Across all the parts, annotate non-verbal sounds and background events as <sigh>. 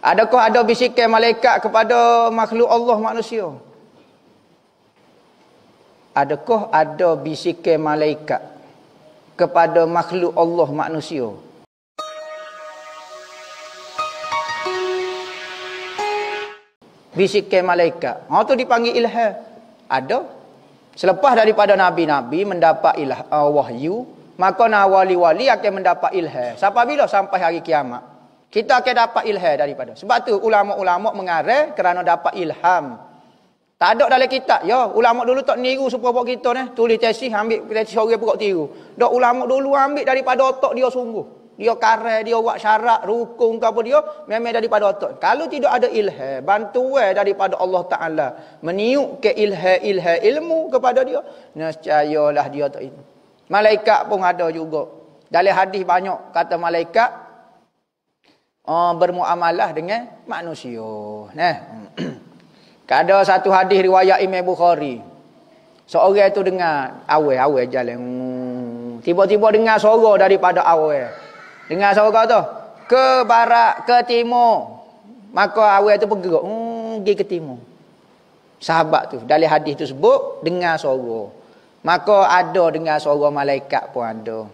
Adakah ada bisikan malaikat kepada makhluk Allah manusia? Adakah ada bisikan malaikat kepada makhluk Allah manusia? Bisikan malaikat. Ha tu dipanggil ilham. Ada. Selepas daripada nabi-nabi mendapat ilham uh, ah, wahyu, maka wali-wali akan mendapat ilham. Sampai bila? Sampai hari kiamat. Kita akan dapat ilham daripada. Sebab tu ulama-ulama mengarah kerana dapat ilham. Tak ada dalam kitab. Ya, ulama dulu tak niru supaya buat kita ni. Tulis tesis, ambil tesis orang buat tiru. Dok ulama dulu ambil daripada otak dia sungguh. Dia kare, dia buat syarat, rukun ke apa dia. Memang daripada otak. Kalau tidak ada ilham, bantuan daripada Allah Ta'ala. Meniuk ke ilham, ilham ilmu kepada dia. Nascayalah dia tak itu. Malaikat pun ada juga. Dalam hadis banyak kata malaikat, Ha, bermuamalah dengan manusia. Nah. <clears throat> Kada satu hadis riwayat Imam Bukhari. Seorang so, itu dengar awal-awal jalan. Tiba-tiba dengar suara daripada awal. Dengar suara tu. Ke barat, ke timur. Maka awal itu bergerak. Hmm, pergi ke timur. Sahabat tu dari hadis tu sebut dengar suara. Maka ada dengar suara malaikat pun ada.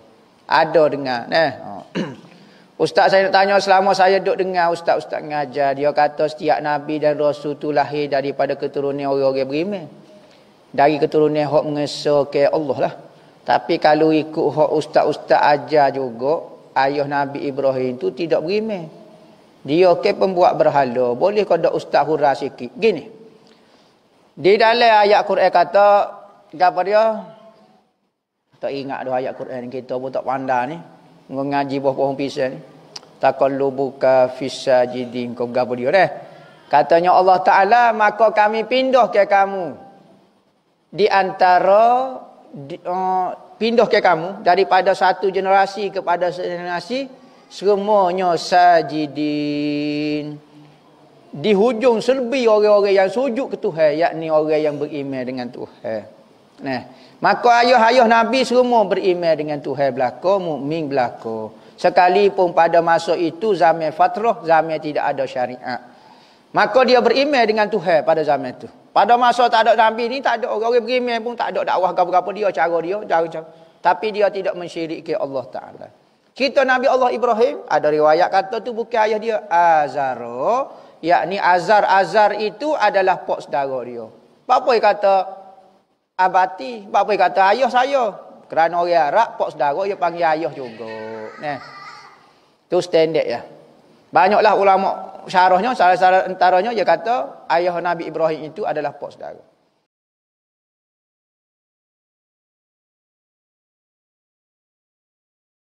Ada dengar. Nah. <clears throat> Ustaz saya nak tanya selama saya duduk dengar ustaz-ustaz mengajar. Dia kata setiap Nabi dan Rasul tu lahir daripada keturunan orang-orang beriman. Dari keturunan hak mengesa ke Allah lah. Tapi kalau ikut hak ustaz-ustaz ajar juga, ayah Nabi Ibrahim tu tidak beriman. Dia ke pembuat berhala. Boleh kau duduk ustaz hura sikit. Gini. Di dalam ayat Quran kata, gapo dia? Tak ingat dah ayat Quran kita pun tak pandai ni mengaji buah-buah pisang ni takallubuka fisajidin kau gapo dia dah katanya Allah taala maka kami pindah ke kamu di antara di, uh, pindah ke kamu daripada satu generasi kepada satu generasi semuanya sajidin di hujung selbi orang-orang yang sujud ke Tuhan yakni orang yang beriman dengan Tuhan Nah, maka ayuh-ayuh Nabi semua beriman dengan Tuhan belaka, mukmin belaka. Sekalipun pada masa itu zaman fatrah, zaman tidak ada syariat. Maka dia beriman dengan Tuhan pada zaman itu. Pada masa tak ada Nabi ni tak ada orang beriman pun tak ada dakwah ke apa-apa dia cara dia cara, cara. Tapi dia tidak mensyirikkan Allah Taala. Kita Nabi Allah Ibrahim ada riwayat kata tu bukan ayah dia Azaro yakni azar azar itu adalah pok saudara dia. Apa yang kata abati bapa kata ayah saya kerana orang Arab pak saudara dia panggil ayah juga nah tu standard ya banyaklah ulama syarahnya salah-salah antaranya dia kata ayah Nabi Ibrahim itu adalah pak saudara